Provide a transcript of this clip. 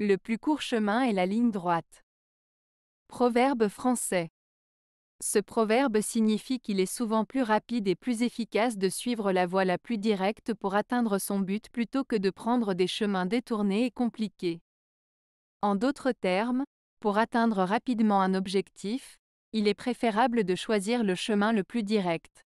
Le plus court chemin est la ligne droite. Proverbe français. Ce proverbe signifie qu'il est souvent plus rapide et plus efficace de suivre la voie la plus directe pour atteindre son but plutôt que de prendre des chemins détournés et compliqués. En d'autres termes, pour atteindre rapidement un objectif, il est préférable de choisir le chemin le plus direct.